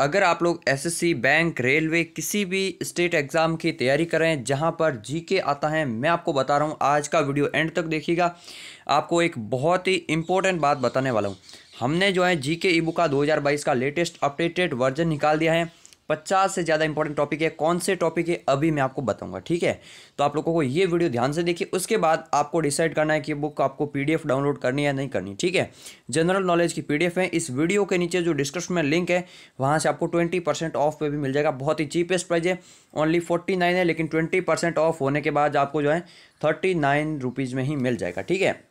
अगर आप लोग एसएससी बैंक रेलवे किसी भी स्टेट एग्ज़ाम की तैयारी करें जहां पर जीके आता है मैं आपको बता रहा हूं आज का वीडियो एंड तक देखिएगा आपको एक बहुत ही इंपॉर्टेंट बात बताने वाला हूं हमने जो है जीके ईबुक का 2022 का लेटेस्ट अपडेटेड वर्जन निकाल दिया है पचास से ज़्यादा इंपॉर्टेंट टॉपिक है कौन से टॉपिक है अभी मैं आपको बताऊंगा ठीक है तो आप लोगों को ये वीडियो ध्यान से देखिए उसके बाद आपको डिसाइड करना है कि बुक आपको पीडीएफ डाउनलोड करनी है नहीं करनी ठीक है जनरल नॉलेज की पीडीएफ है इस वीडियो के नीचे जो डिस्क्रिप्शन में लिंक है वहाँ से आपको ट्वेंटी ऑफ पे भी मिल जाएगा बहुत ही चीपेस्ट प्राइज है ओनली फोर्टी है लेकिन ट्वेंटी ऑफ होने के बाद आपको जो है थर्टी नाइन में ही मिल जाएगा ठीक है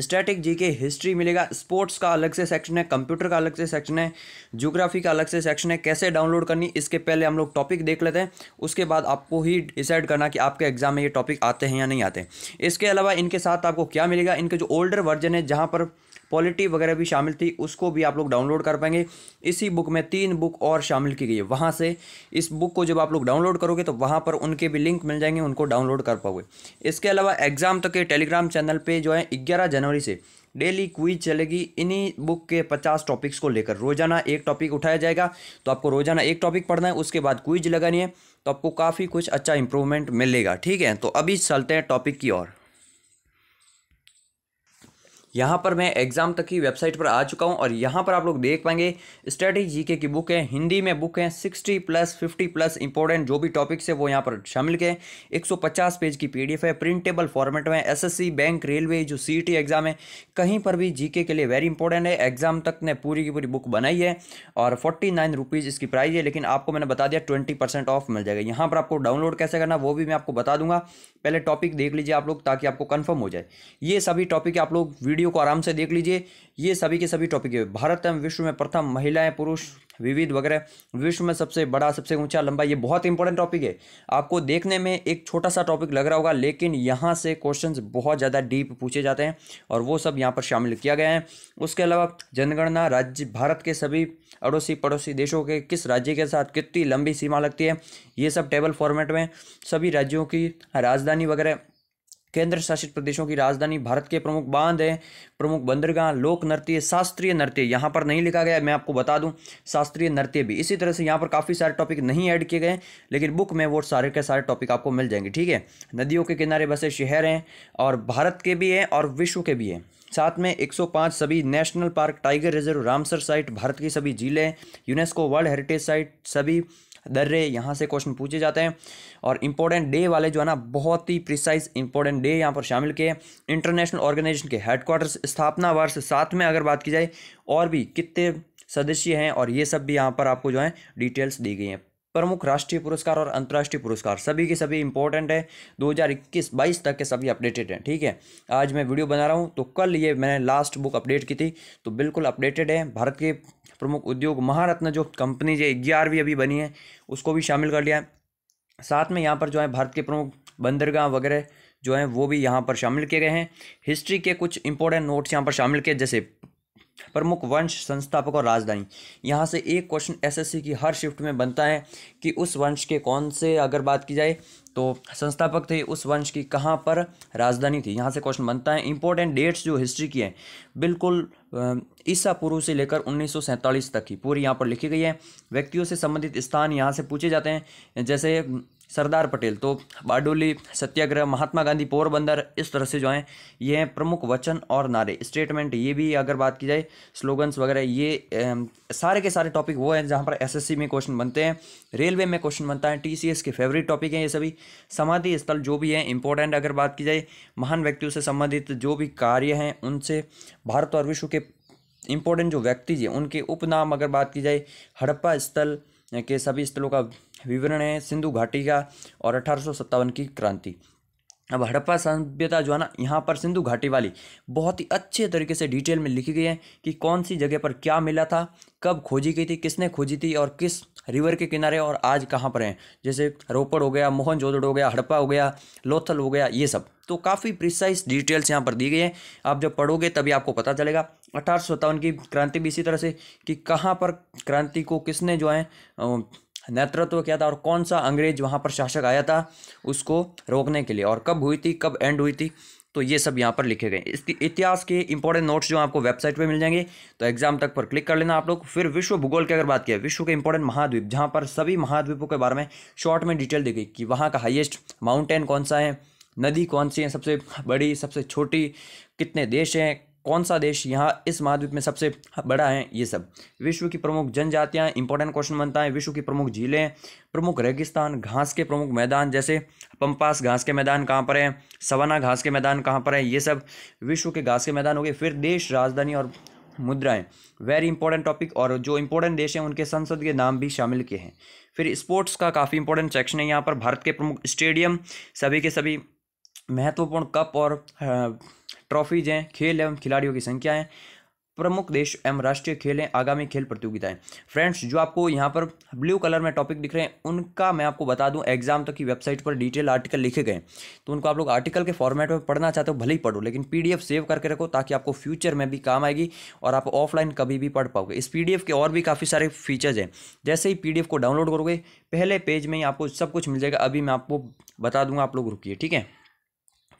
स्टैटिक जी के हिस्ट्री मिलेगा स्पोर्ट्स का अलग से सेक्शन है कंप्यूटर का अलग से सेक्शन है ज्योग्राफी का अलग से सेक्शन है कैसे डाउनलोड करनी इसके पहले हम लोग टॉपिक देख लेते हैं उसके बाद आपको ही डिसाइड करना कि आपके एग्जाम में ये टॉपिक आते हैं या नहीं आते इसके अलावा इनके साथ आपको क्या मिलेगा इनके जो ओल्डर वर्जन है जहाँ पर पॉलिटी वगैरह भी शामिल थी उसको भी आप लोग डाउनलोड कर पाएंगे इसी बुक में तीन बुक और शामिल की गई है वहाँ से इस बुक को जब आप लोग डाउनलोड करोगे तो वहाँ पर उनके भी लिंक मिल जाएंगे उनको डाउनलोड कर पाओगे इसके अलावा एग्ज़ाम तक के टेलीग्राम चैनल पर जो है ग्यारह जनवरी से डेली क्विज चलेगी इन्हीं बुक के पचास टॉपिक्स को लेकर रोजाना एक टॉपिक उठाया जाएगा तो आपको रोजाना एक टॉपिक पढ़ना है उसके बाद क्विज लगानी है तो आपको काफ़ी कुछ अच्छा इंप्रूवमेंट मिलेगा ठीक है तो अभी चलते हैं टॉपिक की ओर यहाँ पर मैं एग्ज़ाम तक की वेबसाइट पर आ चुका हूँ और यहाँ पर आप लोग देख पाएंगे स्टडी जीके की बुक है हिंदी में बुक है sixty plus fifty plus important जो भी टॉपिक्स है वो यहाँ पर शामिल के 150 पेज की पीडीएफ है प्रिंटेबल फॉर्मेट में एसएससी बैंक रेलवे जो सी एग्ज़ाम e है कहीं पर भी जी के लिए वेरी इंपॉर्टेंट है एग्ज़ाम तक ने पूरी की पूरी बुक बनाई है और फोर्टी नाइन रुपीज़ इसकी प्राइस है लेकिन आपको मैंने बता दिया ट्वेंटी परसेंट ऑफ मिल जाएगा यहाँ पर आपको डाउनलोड कैसे करना वो भी मैं आपको बता दूंगा पहले टॉपिक देख लीजिए आप लोग ताकि आपको कन्फर्म हो जाए ये सभी टॉपिक आप लोग वीडियो वीडियो को आराम से देख लीजिए ये सभी के सभी टॉपिक है भारत एवं विश्व में प्रथम महिलाएं पुरुष विविध वगैरह विश्व में सबसे बड़ा सबसे ऊंचा लंबा ये बहुत इंपॉर्टेंट टॉपिक है आपको देखने में एक छोटा सा टॉपिक लग रहा होगा लेकिन यहाँ से क्वेश्चंस बहुत ज़्यादा डीप पूछे जाते हैं और वो सब यहाँ पर शामिल किया गया है उसके अलावा जनगणना राज्य भारत के सभी अड़ोसी पड़ोसी देशों के किस राज्य के साथ कितनी लंबी सीमा लगती है ये सब टेबल फॉर्मेट में सभी राज्यों की राजधानी वगैरह केंद्र शासित प्रदेशों की राजधानी भारत के प्रमुख बांध हैं प्रमुख बंदरगाह लोक नृत्य शास्त्रीय नृत्य यहाँ पर नहीं लिखा गया मैं आपको बता दूँ शास्त्रीय नृत्य भी इसी तरह से यहाँ पर काफ़ी सारे टॉपिक नहीं ऐड किए गए लेकिन बुक में वो सारे के सारे टॉपिक आपको मिल जाएंगे ठीक है नदियों के किनारे बसे शहर हैं और भारत के भी हैं और विश्व के भी हैं साथ में 105 सभी national park tiger reserve Ramsar site Bharat की सभी झीलें यूनेस्को वर्ल्ड हेरिटेज साइट सभी दर्रे यहाँ से क्वेश्चन पूछे जाते हैं और इम्पोर्टेंट डे वाले जो है ना बहुत ही प्रिसाइज इंपॉर्टेंट डे यहाँ पर शामिल किए इंटरनेशनल ऑर्गेनाइजेशन के हेडक्वार्टर्स स्थापना वर्ष साथ में अगर बात की जाए और भी कितने सदस्य हैं और ये सब भी यहाँ पर आपको जो है डिटेल्स दी गई हैं प्रमुख राष्ट्रीय पुरस्कार और अंतर्राष्ट्रीय पुरस्कार सभी के सभी इंपॉर्टेंट है 2021-22 तक के सभी अपडेटेड हैं ठीक है आज मैं वीडियो बना रहा हूँ तो कल ये मैंने लास्ट बुक अपडेट की थी तो बिल्कुल अपडेटेड है भारत के प्रमुख उद्योग महारत्न जो कंपनी जो ग्यारहवीं अभी बनी है उसको भी शामिल कर लिया है साथ में यहाँ पर जो है भारत के प्रमुख बंदरगाह वगैरह जो है वो भी यहाँ पर शामिल किए गए हैं हिस्ट्री के कुछ इंपॉर्टेंट नोट्स यहाँ पर शामिल किए जैसे प्रमुख वंश संस्थापक और राजधानी यहाँ से एक क्वेश्चन एसएससी की हर शिफ्ट में बनता है कि उस वंश के कौन से अगर बात की जाए तो संस्थापक थे उस वंश की कहाँ पर राजधानी थी यहाँ से क्वेश्चन बनता है इंपॉर्टेंट डेट्स जो हिस्ट्री की हैं बिल्कुल ईसा पूर्व से लेकर उन्नीस तक की पूरी यहाँ पर लिखी गई है व्यक्तियों से संबंधित स्थान यहाँ से पूछे जाते हैं जैसे सरदार पटेल तो बाडोली सत्याग्रह महात्मा गांधी पोरबंदर इस तरह से जो हैं ये हैं प्रमुख वचन और नारे स्टेटमेंट ये भी अगर बात की जाए स्लोगन्स वगैरह ये ए, सारे के सारे टॉपिक वो हैं जहाँ पर एसएससी में क्वेश्चन बनते हैं रेलवे में क्वेश्चन बनता है टीसीएस के फेवरेट टॉपिक हैं ये सभी समाधि स्थल जो भी हैं इंपॉर्टेंट अगर बात की जाए महान व्यक्तियों से संबंधित जो भी कार्य हैं उनसे भारत और विश्व के इंपॉर्टेंट जो व्यक्ति जी उनके उपनाम अगर बात की जाए हड़प्पा स्थल के सभी स्थलों का विवरण है सिंधु घाटी का और अठारह की क्रांति अब हड़प्पा सभ्यता जो है ना यहाँ पर सिंधु घाटी वाली बहुत ही अच्छे तरीके से डिटेल में लिखी गई है कि कौन सी जगह पर क्या मिला था कब खोजी गई थी किसने खोजी थी और किस रिवर के किनारे और आज कहाँ पर हैं जैसे रोपड़ हो गया मोहन जोदड़ हो गया हड़प्पा हो गया लोथल हो गया ये सब तो काफ़ी प्रिसाइस डिटेल्स यहाँ पर दी गई है आप जब पढ़ोगे तभी आपको पता चलेगा अठारह की क्रांति भी इसी तरह से कि कहाँ पर क्रांति को किसने जो है नेतृत्व किया था और कौन सा अंग्रेज वहाँ पर शासक आया था उसको रोकने के लिए और कब हुई थी कब एंड हुई थी तो ये सब यहाँ पर लिखे गए इतिहास के इंपॉर्टेंट नोट्स जो आपको वेबसाइट पे मिल जाएंगे तो एग्जाम तक पर क्लिक कर लेना आप लोग फिर विश्व भूगोल की अगर बात किया विश्व के इंपॉर्टेंट महाद्वीप जहाँ पर सभी महाद्वीपों के बारे में शॉर्ट में डिटेल दी गई कि वहाँ का हाइएस्ट माउंटेन कौन सा है नदी कौन सी है सबसे बड़ी सबसे छोटी कितने देश हैं कौन सा देश यहाँ इस महाद्वीप में सबसे बड़ा है ये सब विश्व की प्रमुख जनजातियाँ इंपॉर्टेंट क्वेश्चन बनता है विश्व की प्रमुख झीलें प्रमुख रेगिस्तान घास के प्रमुख मैदान जैसे पंपास घास के मैदान कहाँ पर हैं सवाना घास के मैदान कहाँ पर हैं ये सब विश्व के घास के मैदान हो गए फिर देश राजधानी और मुद्राएं वेरी इंपॉर्टेंट टॉपिक और जो इंपॉर्टेंट देश हैं उनके संसद के नाम भी शामिल किए हैं फिर स्पोर्ट्स का काफ़ी इंपॉर्टेंट सेक्शन है यहाँ पर भारत के प्रमुख स्टेडियम सभी के सभी महत्वपूर्ण कप और ट्रॉफीज हैं खेल एवं खिलाड़ियों की संख्या है प्रमुख देश एवं राष्ट्रीय खेल हैं आगामी खेल प्रतियोगिताएं फ्रेंड्स जो आपको यहाँ पर ब्लू कलर में टॉपिक दिख रहे हैं उनका मैं आपको बता दूं एग्जाम तक की वेबसाइट पर डिटेल आर्टिकल लिखे गए तो उनको आप लोग आर्टिकल के फॉर्मेट में पढ़ना चाहते हो भले ही पढ़ो लेकिन पी सेव करके रखो ताकि आपको फ्यूचर में भी काम आएगी और आप ऑफलाइन कभी भी पढ़ पाओगे इस पी के और भी काफ़ी सारे फीचर्स हैं जैसे ही पी को डाउनलोड करोगे पहले पेज में ही आपको सब कुछ मिल जाएगा अभी मैं आपको बता दूंगा आप लोग रुकी ठीक है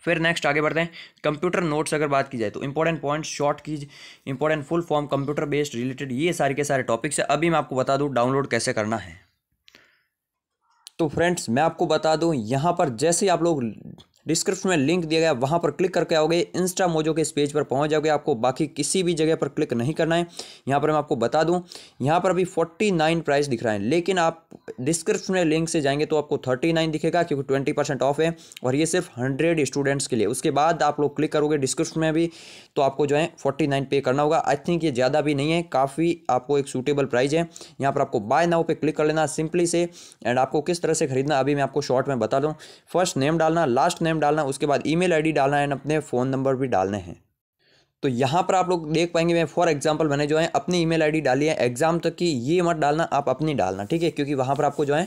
फिर नेक्स्ट आगे बढ़ते हैं कंप्यूटर नोट्स अगर बात की जाए तो important point short keys important full form computer based related ये सारे के सारे टॉपिक्स है अभी मैं आपको बता दूँ डाउनलोड कैसे करना है तो फ्रेंड्स मैं आपको बता दूँ यहाँ पर जैसे ही आप लोग डिस्क्रिप्शन में लिंक दिया गया वहाँ पर क्लिक करके आओगे इंस्टा मोजो के इस पेज पर पहुँच जाओगे आपको बाकी किसी भी जगह पर क्लिक नहीं करना है यहाँ पर मैं आपको बता दूँ यहाँ पर अभी फोर्टी नाइन प्राइस दिख रहा है लेकिन आप डिस्क्रिप्शन में लिंक से जाएंगे तो आपको थर्टी नाइन दिखेगा क्योंकि ट्वेंटी परसेंट ऑफ है और ये सिर्फ हंड्रेड स्टूडेंट्स के लिए उसके बाद आप लोग क्लिक करोगे डिस्क्रिप्शन में भी तो आपको जो है फोर्टी नाइन पे करना होगा आई थिंक ये ज़्यादा भी नहीं है काफ़ी आपको एक सूटेबल प्राइज है यहाँ पर आपको बाय नाउ पे क्लिक कर लेना सिंपली से एंड आपको किस तरह से खरीदना अभी मैं आपको शॉर्ट में बता दूँ फर्स्ट नेम डालना लास्ट नेम नेम डालना उसके बाद ईमेल आईडी डालना है एंड अपने फ़ोन नंबर भी डालने हैं तो यहाँ पर आप लोग देख पाएंगे मैं फॉर एग्जाम्पल मैंने जो है अपनी ईमेल आईडी डाली है एग्जाम तक की ये मत डालना आप अपनी डालना ठीक है क्योंकि वहाँ पर आपको जो है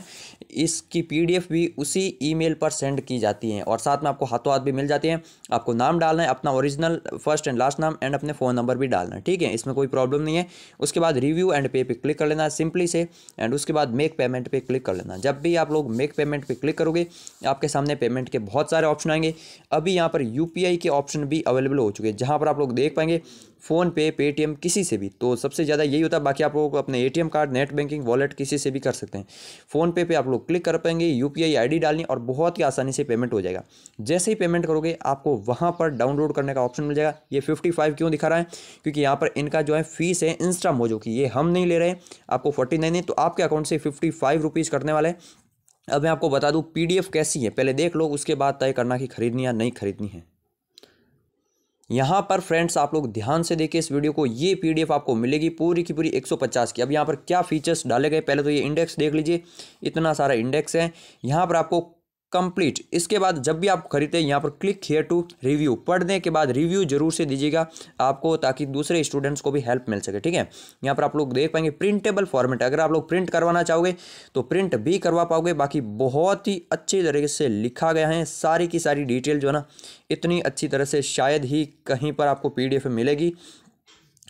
इसकी पीडीएफ भी उसी ईमेल पर सेंड की जाती है और साथ में आपको हाथों हाथ भी मिल जाती है आपको नाम डालना है अपना ओरिजिनल फर्स्ट एंड लास्ट नाम एंड अपने फ़ोन नंबर भी डालना है ठीक है इसमें कोई प्रॉब्लम नहीं है उसके बाद रिव्यू एंड पे पे क्लिक कर लेना है सिंपली से एंड उसके बाद मेक पेमेंट पे क्लिक कर लेना जब भी आप लोग मेक पेमेंट पे क्लिक करोगे आपके सामने पेमेंट के बहुत सारे ऑप्शन आएंगे अभी यहाँ पर यूपीआई के ऑप्शन भी अवेलेबल हो चुके हैं जहाँ पर आप लोग देख देख पाएंगे फ़ोन पे पेटीएम किसी से भी तो सबसे ज़्यादा यही होता है बाकी आप लोगों को अपने ATM card net banking wallet किसी से भी कर सकते हैं फ़ोन पे पे आप लोग क्लिक कर पाएंगे यूपीआई आईडी डालनी और बहुत ही आसानी से पेमेंट हो जाएगा जैसे ही पेमेंट करोगे आपको वहाँ पर डाउनलोड करने का ऑप्शन मिल जाएगा ये फिफ्टी क्यों दिखा रहा है क्योंकि यहाँ पर इनका जो है फीस है इंस्टा मोजो की ये हम नहीं ले रहे आपको फोर्टी नाइन तो आपके अकाउंट से फिफ्टी फाइव रुपीज़ करने वाले अब मैं आपको बता दूँ पीडीएफ कैसी है पहले देख लो उसके बाद तय करना कि खरीदनी या नहीं खरीदनी है यहाँ पर फ्रेंड्स आप लोग ध्यान से देखिए इस वीडियो को ये पीडीएफ आपको मिलेगी पूरी की पूरी 150 की अब यहाँ पर क्या फीचर्स डाले गए पहले तो ये इंडेक्स देख लीजिए इतना सारा इंडेक्स है यहाँ पर आपको कंप्लीट इसके बाद जब भी आप खरीदते हैं यहाँ पर क्लिक हेयर टू रिव्यू पढ़ने के बाद रिव्यू जरूर से दीजिएगा आपको ताकि दूसरे स्टूडेंट्स को भी हेल्प मिल सके ठीक है यहाँ पर आप लोग देख पाएंगे प्रिंटेबल फॉर्मेट अगर आप लोग प्रिंट करवाना चाहोगे तो प्रिंट भी करवा पाओगे बाकी बहुत ही अच्छे तरीके से लिखा गया है सारी की सारी डिटेल जो है ना इतनी अच्छी तरह से शायद ही कहीं पर आपको पी मिलेगी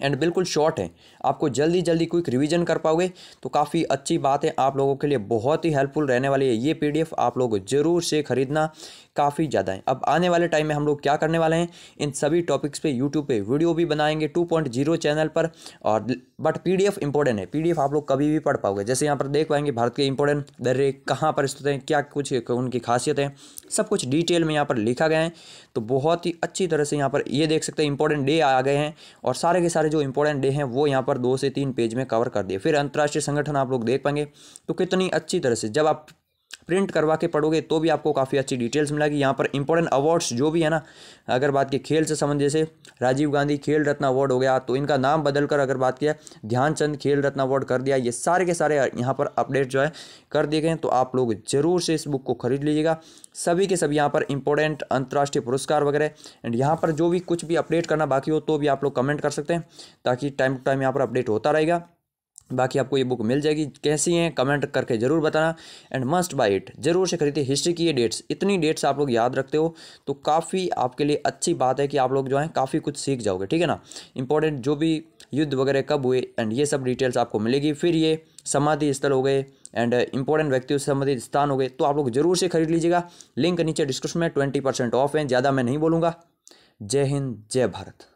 एंड बिल्कुल शॉर्ट है आपको जल्दी जल्दी क्विक रिवीजन कर पाओगे तो काफ़ी अच्छी बात है आप लोगों के लिए बहुत ही हेल्पफुल रहने वाली है ये पीडीएफ आप लोग ज़रूर से ख़रीदना काफ़ी ज़्यादा है अब आने वाले टाइम में हम लोग क्या करने वाले हैं इन सभी टॉपिक्स पे यूट्यूब पे वीडियो भी बनाएंगे 2.0 चैनल पर और बट पी डी है पी आप लोग कभी भी पढ़ पाओगे जैसे यहाँ पर देख पाएंगे भारत के इंपॉर्टेंट दर्रे कहाँ पर स्थित हैं क्या कुछ उनकी खासियत है सब कुछ डिटेल में यहाँ पर लिखा गया है तो बहुत ही अच्छी तरह से यहाँ पर ये देख सकते हैं इंपॉर्टेंट डे आ गए हैं और सारे के सारे सारे जो इंपॉर्टेंट डे हैं वो यहाँ पर दो से तीन पेज में कवर कर दिए फिर अंतर्राष्ट्रीय संगठन आप लोग देख पाएंगे तो कितनी अच्छी तरह से जब आप प्रिंट करवा के पढ़ोगे तो भी आपको काफ़ी अच्छी डिटेल्स मिलेगी यहाँ पर इंपॉर्टेंट अवार्ड्स जो भी है ना अगर बात की खेल से संबंध जैसे राजीव गांधी खेल रत्न अवार्ड हो गया तो इनका नाम बदल कर अगर बात किया ध्यानचंद खेल रत्न अवार्ड कर दिया ये सारे के सारे यहाँ पर अपडेट जो है कर दिए गए तो आप लोग जरूर से इस बुक को खरीद लीजिएगा सभी के सभी यहाँ पर इंपॉर्टेंट अंतर्राष्ट्रीय पुरस्कार वगैरह एंड यहाँ पर जो भी कुछ भी अपडेट करना बाकी हो तो भी आप लोग कमेंट कर सकते हैं ताकि टाइम टू टाइम यहाँ पर अपडेट होता रहेगा बाकी आपको ये बुक मिल जाएगी कैसी हैं कमेंट करके ज़रूर बताना एंड मस्ट बाय इट ज़रूर से खरीदिए हिस्ट्री की ये डेट्स इतनी डेट्स आप लोग याद रखते हो तो काफ़ी आपके लिए अच्छी बात है कि आप लोग जो हैं काफ़ी कुछ सीख जाओगे ठीक है ना इंपॉर्टेंट जो भी युद्ध वगैरह कब हुए एंड ये सब डिटेल्स आपको मिलेगी फिर ये समाधि स्थल हो गए एंड इंपॉर्टेंट व्यक्तियों से संबंधित स्थान हो गए तो आप लोग जरूर से खरीद लीजिएगा लिंक नीचे डिस्क्रिप्शन में ट्वेंटी परसेंट ऑफ है ज़्यादा मैं नहीं बोलूँगा जय हिंद जय भारत